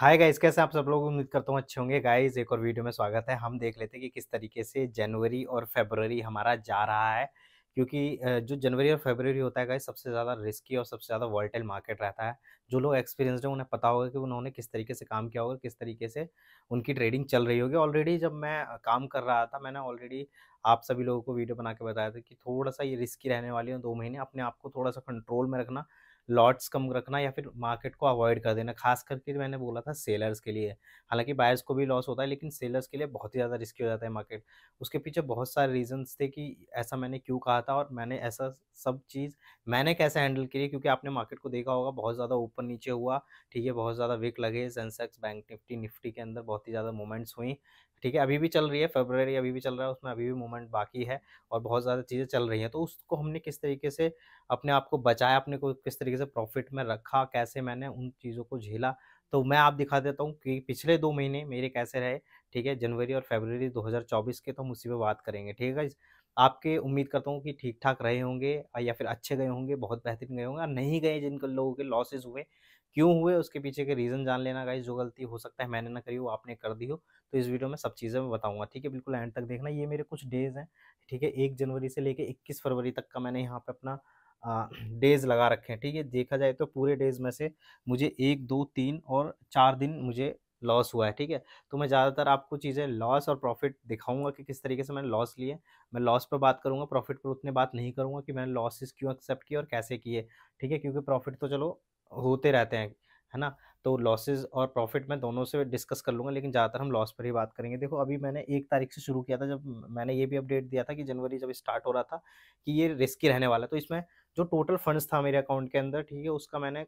hi guys कैसे आप सब लोग उम्मीद करता हूँ अच्छे होंगे गाइस एक और वीडियो में स्वागत है हम देख लेते हैं कि किस तरीके से जनवरी और फेबररी हमारा जा रहा है क्योंकि जो जनवरी और फेबररी होता है गाइस सबसे ज़्यादा रिस्की और सबसे ज़्यादा वॉल्टाइल मार्केट रहता है जो लोग एक्सपीरियंसड हैं उन्हें पता होगा कि उन्होंने किस तरीके से काम किया होगा किस तरीके से उनकी ट्रेडिंग चल रही होगी ऑलरेडी जब मैं काम कर रहा था मैंने ऑलरेडी आप सभी लोगों को वीडियो बना के बताया था कि थोड़ा सा ये रिस्की रहने वाली है दो महीने अपने आप को थोड़ा सा कंट्रोल में रखना लॉट्स कम रखना या फिर मार्केट को अवॉइड कर देना खास करके मैंने बोला था सेलर्स के लिए हालांकि बायर्स को भी लॉस होता है लेकिन सेलर्स के लिए बहुत ही ज़्यादा रिस्की हो जाता है मार्केट उसके पीछे बहुत सारे रीजंस थे कि ऐसा मैंने क्यों कहा था और मैंने ऐसा सब चीज़ मैंने कैसे हैंडल करी क्योंकि आपने मार्केट को देखा होगा बहुत ज़्यादा ऊपर नीचे हुआ ठीक है बहुत ज़्यादा विक लगे सेंसेक्स बैंक निफ्टी निफ्टी के अंदर बहुत ही ज़्यादा मूवमेंट्स हुई ठीक है अभी भी चल रही है फेबररी अभी भी चल रहा है उसमें अभी भी मूवमेंट बाकी है और बहुत ज़्यादा चीज़ें चल रही हैं तो उसको हमने किस तरीके से अपने आप को बचाया अपने को किस तरीके से प्रॉफिट में रखा कैसे मैंने उन चीज़ों को झेला तो मैं आप दिखा देता हूँ कि पिछले दो महीने मेरे कैसे रहे ठीक है जनवरी और फरवरी दो के तो हम उसी पर बात करेंगे ठीक है आपके उम्मीद करता हूँ कि ठीक ठाक रहे होंगे या फिर अच्छे गए होंगे बहुत बेहतरीन गए होंगे और नहीं गए जिन लोगों के लॉसेज हुए क्यों हुए उसके पीछे के रीज़न जान लेना गाइज जो गलती हो सकता है मैंने ना करी वो आपने कर दी हो तो इस वीडियो में सब चीज़ें मैं बताऊंगा ठीक है बिल्कुल एंड तक देखना ये मेरे कुछ डेज़ हैं ठीक है एक जनवरी से लेके इक्कीस फरवरी तक का मैंने यहाँ पे अपना डेज लगा रखे हैं ठीक है देखा जाए तो पूरे डेज में से मुझे एक दो तीन और चार दिन मुझे लॉस हुआ है ठीक है तो मैं ज़्यादातर आपको चीज़ें लॉस और प्रॉफिट दिखाऊंगा कि किस तरीके से मैंने लॉस लिए मैं लॉस पर बात करूंगा प्रॉफिट पर उतने बात नहीं करूंगा कि मैंने लॉसेस क्यों एक्सेप्ट किए और कैसे किए ठीक है क्योंकि प्रॉफिट तो चलो होते रहते हैं है ना तो लॉसेज और प्रॉफिट मैं दोनों से डिस्कस कर लूँगा लेकिन ज़्यादातर हम लॉस पर ही बात करेंगे देखो अभी मैंने एक तारीख से शुरू किया था जब मैंने ये भी अपडेट दिया था कि जनवरी जब स्टार्ट हो रहा था कि ये रिस्की रहने वाला है तो इसमें जो टोटल फंड्स था मेरे अकाउंट के अंदर ठीक है उसका मैंने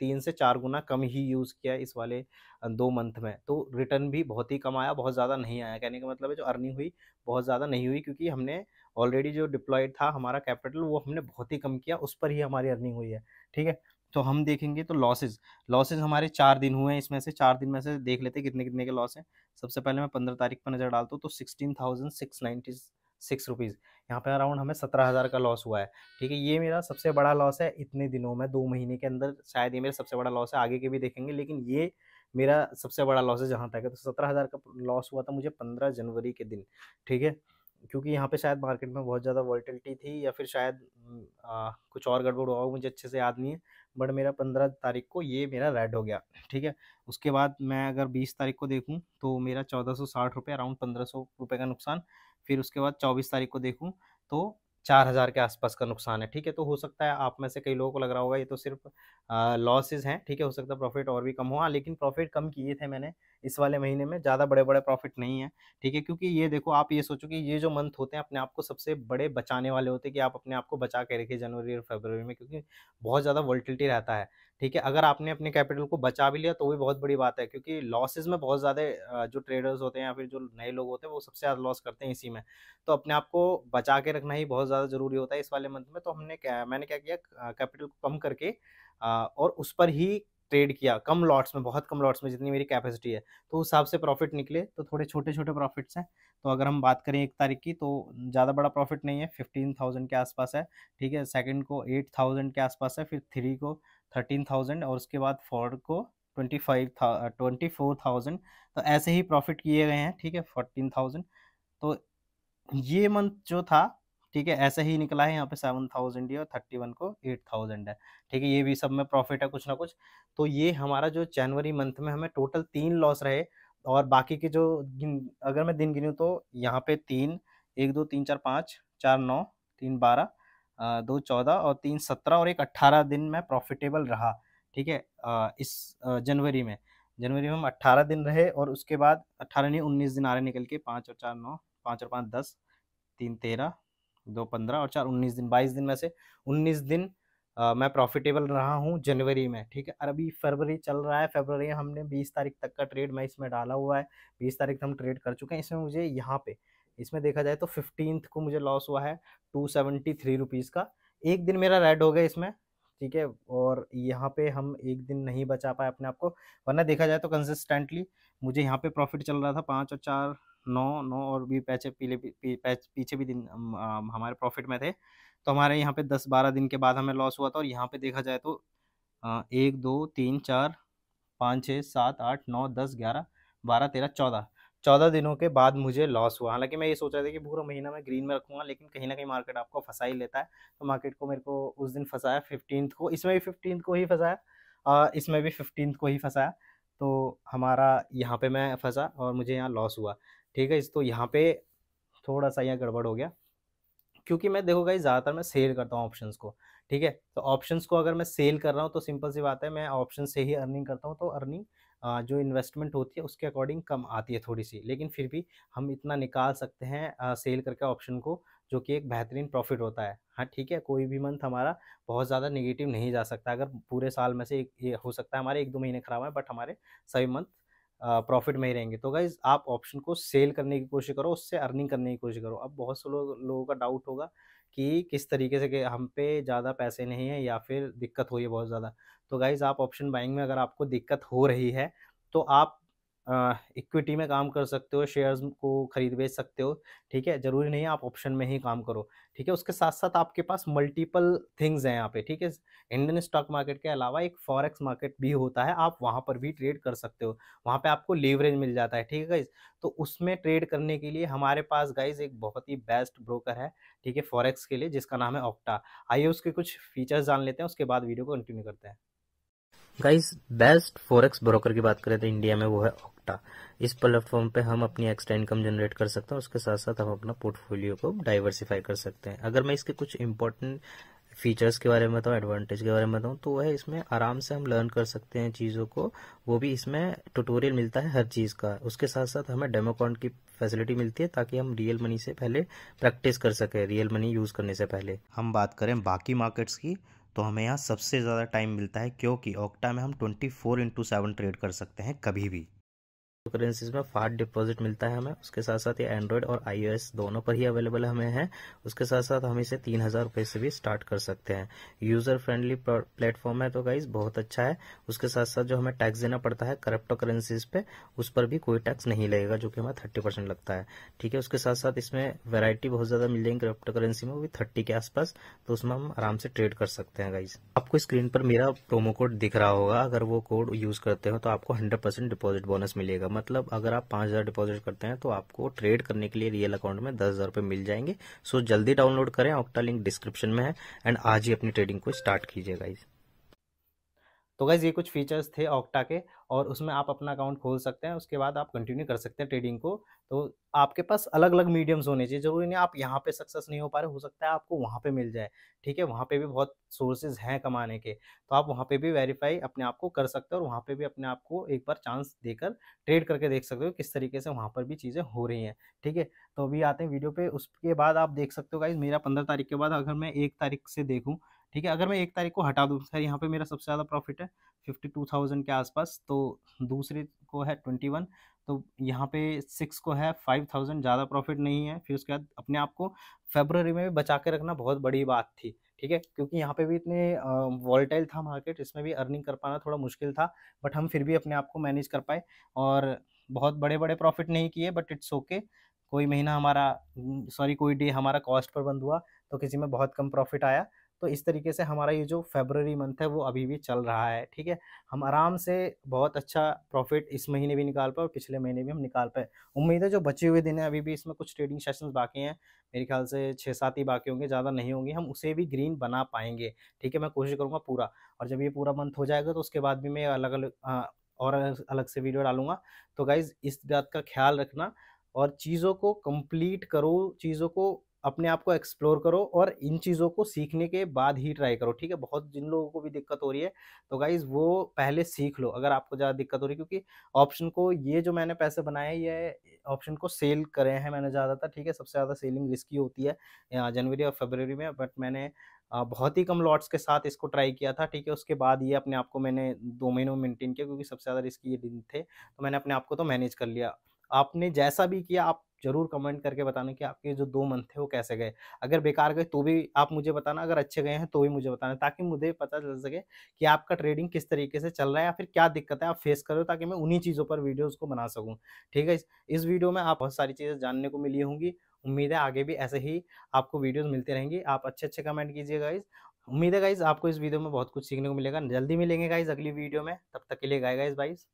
तीन से चार गुना कम ही यूज़ किया इस वाले दो मंथ में तो रिटर्न भी बहुत ही कम आया बहुत ज़्यादा नहीं आया कहने का मतलब है जो अर्निंग हुई बहुत ज़्यादा नहीं हुई क्योंकि हमने ऑलरेडी जो डिप्लॉयड था हमारा कैपिटल वो हमने बहुत ही कम किया उस पर ही हमारी अर्निंग हुई है ठीक है तो हम देखेंगे तो लॉसेज लॉसेज हमारे चार दिन हुए हैं इसमें से चार दिन में से देख लेते कितने कितने के लॉस हैं सबसे पहले मैं पंद्रह तारीख पर नज़र डालता हूँ तो sixteen thousand six ninety six rupees यहाँ पे अराउंड हमें सत्रह हज़ार का लॉस हुआ है ठीक है ये मेरा सबसे बड़ा लॉस है इतने दिनों में दो महीने के अंदर शायद ये मेरा सबसे बड़ा लॉस है आगे के भी देखेंगे लेकिन ये मेरा सबसे बड़ा लॉस है जहाँ तक है तो सत्रह हज़ार का लॉस हुआ था मुझे पंद्रह जनवरी के दिन ठीक है क्योंकि यहाँ पे शायद मार्केट में बहुत ज़्यादा वॉल्टिलिटी थी या फिर शायद आ, कुछ और गड़बड़ हुआ मुझे अच्छे से याद नहीं है बट मेरा पंद्रह तारीख को ये मेरा रेड हो गया ठीक है उसके बाद मैं अगर बीस तारीख को देखूँ तो मेरा चौदह सौ साठ रुपये अराउंड पंद्रह सौ रुपये का नुकसान फिर उसके बाद चौबीस तारीख को देखूँ तो चार हज़ार के आसपास का नुकसान है ठीक है तो हो सकता है आप में से कई लोगों को लग रहा होगा ये तो सिर्फ लॉसेज हैं ठीक है हो सकता है प्रॉफिट और भी कम हुआ हाँ, लेकिन प्रॉफिट कम किए थे मैंने इस वाले महीने में ज़्यादा बड़े बड़े प्रॉफिट नहीं है ठीक है क्योंकि ये देखो आप ये सोचो कि ये जो मंथ होते हैं अपने आप को सबसे बड़े बचाने वाले होते हैं कि आप अपने आप को बचा के रखिए जनवरी और फरवरी में क्योंकि बहुत ज़्यादा वोल्टिलिटी रहता है ठीक है अगर आपने अपने कैपिटल को बचा भी लिया तो भी बहुत बड़ी बात है क्योंकि लॉसेज में बहुत ज़्यादा जो ट्रेडर्स होते हैं या फिर जो नए लोग होते हैं वो सबसे ज़्यादा लॉस करते हैं इसी में तो अपने आप को बचा के रखना ही बहुत ज़्यादा ज़रूरी होता है इस वाले मंथ में तो हमने क्या मैंने क्या किया कैपिटल को कम करके और उस पर ही ट्रेड किया कम लॉट्स में बहुत कम लॉट्स में जितनी मेरी कैपेसिटी है तो उस हिसाब से प्रॉफिट निकले तो थोड़े छोटे छोटे प्रॉफिट्स हैं तो अगर हम बात करें एक तारीख की तो ज़्यादा बड़ा प्रॉफिट नहीं है फिफ्टीन थाउजेंड के आसपास है ठीक है सेकंड को एट थाउजेंड के आसपास है फिर थ्री को थर्टीन थाउजेंड और उसके बाद फोर को ट्वेंटी फाइव था ट्वेंटी फोर थाउजेंड तो ऐसे ही प्रॉफिट किए गए हैं ठीक है फोर्टीन थाउजेंड तो ये मंथ जो था ठीक है ऐसे ही निकला है यहाँ पे सेवन थाउजेंड और थर्टी वन को एट थाउजेंड है ठीक है ये भी सब में प्रॉफिट है कुछ ना कुछ तो ये हमारा जो जनवरी मंथ में हमें टोटल तीन लॉस रहे और बाकी के जो अगर मैं दिन गिनूँ तो यहाँ पे तीन एक दो तीन चार पाँच चार नौ तीन बारह दो चौदह और तीन सत्रह और एक अट्ठारह दिन में प्रॉफिटेबल रहा ठीक है इस जनवरी में जनवरी में हम अट्ठारह दिन रहे और उसके बाद अट्ठारह नहीं उन्नीस दिन आ रहे निकल के पाँच और चार नौ पाँच और पाँच दस तीन तेरह दो पंद्रह और चार उन्नीस दिन बाईस दिन में से उन्नीस दिन आ, मैं प्रॉफिटेबल रहा हूँ जनवरी में ठीक है और अभी फरवरी चल रहा है फरवरी हमने बीस तारीख तक का ट्रेड मैं इसमें डाला हुआ है बीस तारीख हम ट्रेड कर चुके हैं इसमें मुझे यहाँ पे इसमें देखा जाए तो फिफ्टींथ को मुझे लॉस हुआ है टू सेवेंटी थ्री रुपीज़ का एक दिन मेरा रेड हो गया इसमें ठीक है और यहाँ पे हम एक दिन नहीं बचा पाए अपने आप को वरना देखा जाए तो कंसिस्टेंटली मुझे यहाँ पे प्रॉफिट चल रहा था पाँच और चार नौ नौ और भी पैचे पीले पैच पीछे भी दिन हमारे प्रॉफिट में थे तो हमारे यहाँ पे दस बारह दिन के बाद हमें लॉस हुआ था और यहाँ पे देखा जाए तो एक दो तीन चार पाँच छः सात आठ नौ दस ग्यारह बारह तेरह चौदह चौदह दिनों के बाद मुझे लॉस हुआ हालांकि मैं ये सोच रहा था कि पूरा महीना मैं ग्रीन में रखूँगा लेकिन कहीं ना कहीं मार्केट आपको फंसा ही लेता है तो मार्केट को मेरे को उस दिन फंसाया फिफ्टीन को इसमें भी फिफ्टीन को ही फंसाया इसमें भी फिफ्टीन को ही फंसाया तो हमारा यहाँ पे मैं फंसा और मुझे यहाँ लॉस हुआ ठीक है इस तो यहाँ पे थोड़ा सा यहाँ गड़बड़ हो गया क्योंकि मैं देखो गाई ज़्यादातर मैं सेल करता हूँ ऑप्शंस को ठीक है तो ऑप्शंस को अगर मैं सेल कर रहा हूँ तो सिंपल सी बात है मैं ऑप्शन से ही अर्निंग करता हूँ तो अर्निंग जो इन्वेस्टमेंट होती है उसके अकॉर्डिंग कम आती है थोड़ी सी लेकिन फिर भी हम इतना निकाल सकते हैं आ, सेल करके ऑप्शन को जो कि एक बेहतरीन प्रॉफिट होता है हाँ ठीक है कोई भी मंथ हमारा बहुत ज़्यादा नेगेटिव नहीं जा सकता अगर पूरे साल में से एक ये हो सकता है हमारे एक दो महीने ख़राब हैं बट हमारे सभी मंथ प्रॉफिट में ही रहेंगे तो गाइज आप ऑप्शन को सेल करने की कोशिश करो उससे अर्निंग करने की कोशिश करो अब बहुत से लोग लोगों का डाउट होगा कि किस तरीके से कि हम पे ज़्यादा पैसे नहीं हैं या फिर दिक्कत हो रही है बहुत ज़्यादा तो गाइज़ आप ऑप्शन बाइंग में अगर आपको दिक्कत हो रही है तो आप इक्विटी में काम कर सकते हो शेयर्स को खरीद बेच सकते हो ठीक है जरूरी नहीं है आप ऑप्शन में ही काम करो ठीक है उसके साथ साथ आपके पास मल्टीपल थिंग्स हैं यहाँ पे ठीक है इंडियन स्टॉक मार्केट के अलावा एक फॉरेक्स मार्केट भी होता है आप वहाँ पर भी ट्रेड कर सकते हो वहाँ पे आपको लेवरेज मिल जाता है ठीक है गाइज तो उसमें ट्रेड करने के लिए हमारे पास गाइज एक बहुत ही बेस्ट ब्रोकर है ठीक है फॉरेक्स के लिए जिसका नाम है ऑक्टा आइए उसके कुछ फीचर्स जान लेते हैं उसके बाद वीडियो को कंटिन्यू करते हैं गाइस बेस्ट फॉरेक्स ब्रोकर की बात करें तो इंडिया में वो है ऑक्टा इस प्लेटफॉर्म पे हम अपनी एक्स्ट्रा इनकम जनरेट कर सकते हैं उसके साथ साथ हम अपना पोर्टफोलियो को डाइवर्सिफाई कर सकते हैं अगर मैं इसके कुछ इंपॉर्टेंट फीचर्स के बारे में बताऊँ एडवांटेज के बारे में बताऊँ तो वह इसमें आराम से हम लर्न कर सकते हैं चीज़ों को वो भी इसमें ट्यूटोरियल मिलता है हर चीज़ का उसके साथ साथ हमें डेमोकॉन्ट की फैसिलिटी मिलती है ताकि हम रियल मनी से पहले प्रैक्टिस कर सकें रियल मनी यूज़ करने से पहले हम बात करें बाकी मार्केट्स की तो हमें यहाँ सबसे ज़्यादा टाइम मिलता है क्योंकि ऑक्टा में हम twenty four into seven trade कर सकते हैं कभी भी करेंसीज में फास्ट डिपॉजिट मिलता है हमें उसके साथ साथ ये एंड्रॉइड और आईओएस दोनों पर ही अवेलेबल हमें है उसके साथ साथ हम इसे तीन हजार रूपए से भी स्टार्ट कर सकते हैं यूजर फ्रेंडली प्लेटफॉर्म है तो गाइज बहुत अच्छा है उसके साथ साथ जो हमें टैक्स देना पड़ता है करप्टो करेंसीज पे उस पर भी कोई टैक्स नहीं लगेगा जो कि हमें थर्टी परसेंट लगता है ठीक है उसके साथ साथ इसमें वेरायटी बहुत ज्यादा मिल जाएगी करप्टो करेंसी में भी थर्टी के आसपास तो उसमें हम आराम से ट्रेड कर सकते हैं गाइज आपको स्क्रीन पर मेरा प्रोमो कोड दिख रहा होगा अगर वो कोड यूज करते हो तो आपको हंड्रेड डिपॉजिट बोनस मिलेगा मतलब अगर आप पाँच हज़ार डिपोजिट करते हैं तो आपको ट्रेड करने के लिए रियल अकाउंट में दस हज़ार रुपये मिल जाएंगे सो जल्दी डाउनलोड करें ऑक्टा लिंक डिस्क्रिप्शन में है एंड आज ही अपनी ट्रेडिंग को स्टार्ट कीजिएगा इस तो गाइज़ ये कुछ फीचर्स थे ऑक्टा के और उसमें आप अपना अकाउंट खोल सकते हैं उसके बाद आप कंटिन्यू कर सकते हैं ट्रेडिंग को तो आपके पास अलग अलग मीडियम्स होने चाहिए जरूरी नहीं आप यहाँ पे सक्सेस नहीं हो पा रहे हो सकता है आपको वहाँ पे मिल जाए ठीक है वहाँ पे भी बहुत सोर्सेज हैं कमाने के तो आप वहाँ पे भी वेरीफाई अपने आप को कर सकते हो और वहाँ पे भी अपने आप को एक बार चांस देकर ट्रेड करके देख सकते हो किस तरीके से वहाँ पर भी चीज़ें हो रही हैं ठीक है तो अभी आते हैं वीडियो पर उसके बाद आप देख सकते हो गाइज मेरा पंद्रह तारीख के बाद अगर मैं एक तारीख से देखूँ ठीक है अगर मैं एक तारीख को हटा दूँ सर यहाँ पे मेरा सबसे ज़्यादा प्रॉफिट है फिफ्टी टू थाउजेंड के आसपास तो दूसरे को है ट्वेंटी वन तो यहाँ पे सिक्स को है फाइव थाउजेंड ज़्यादा प्रॉफिट नहीं है फिर उसके बाद अपने आप को फेबररी में भी बचा के रखना बहुत बड़ी बात थी ठीक है क्योंकि यहाँ पे भी इतने वॉल्टाइल था मार्केट इसमें भी अर्निंग कर पाना थोड़ा मुश्किल था बट हम फिर भी अपने आप को मैनेज कर पाए और बहुत बड़े बड़े प्रॉफिट नहीं किए बट इट्स ओके कोई महीना हमारा सॉरी कोई डे हमारा कॉस्ट पर बंद हुआ तो किसी में बहुत कम प्रॉफिट आया तो इस तरीके से हमारा ये जो फेबररी मंथ है वो अभी भी चल रहा है ठीक है हम आराम से बहुत अच्छा प्रॉफिट इस महीने भी निकाल पाए और पिछले महीने भी हम निकाल पाए उम्मीद है जो बचे हुए दिन है अभी भी इसमें कुछ ट्रेडिंग सेशंस बाकी हैं मेरे ख्याल से छः सात ही बाकी होंगे ज़्यादा नहीं होंगे हम उसे भी ग्रीन बना पाएंगे ठीक है मैं कोशिश करूँगा पूरा और जब ये पूरा मंथ हो जाएगा तो उसके बाद भी मैं अलग अलग और अलग से वीडियो डालूंगा तो गाइज़ इस बात का ख्याल रखना और चीज़ों को कंप्लीट करो चीज़ों को अपने आप को एक्सप्लोर करो और इन चीज़ों को सीखने के बाद ही ट्राई करो ठीक है बहुत जिन लोगों को भी दिक्कत हो रही है तो गाइज वो पहले सीख लो अगर आपको ज़्यादा दिक्कत हो रही है क्योंकि ऑप्शन को ये जो मैंने पैसे बनाए ये ऑप्शन को सेल करे हैं मैंने ज़्यादातर ठीक है सबसे ज़्यादा सेलिंग रिस्की होती है जनवरी और फेबररी में बट मैंने बहुत ही कम लॉट्स के साथ इसको ट्राई किया था ठीक है उसके बाद ये अपने आप को मैंने दो महीनों में मेनटेन किया क्योंकि सबसे ज़्यादा रिस्की ये दिन थे तो मैंने अपने आप को तो मैनेज कर लिया आपने जैसा भी किया आप जरूर कमेंट करके बताना कि आपके जो दो मंथ थे वो कैसे गए अगर बेकार गए तो भी आप मुझे बताना अगर अच्छे गए हैं तो भी मुझे बताना ताकि मुझे पता चल सके कि आपका ट्रेडिंग किस तरीके से चल रहा है या फिर क्या दिक्कत है आप फेस करो ताकि मैं उन्हीं चीज़ों पर वीडियोज़ को बना सकूँ ठीक है इस वीडियो में आप बहुत सारी चीज़ें जानने को मिली होंगी उम्मीद है आगे भी ऐसे ही आपको वीडियोस मिलती रहेंगी आप अच्छे अच्छे कमेंट कीजिए गाइज उम्मीद है गाइज आपको इस वीडियो में बहुत कुछ सीखने को मिलेगा जल्दी मिलेंगे गाइज अगली वीडियो में तब तक के लिए गाय गाइज बाइज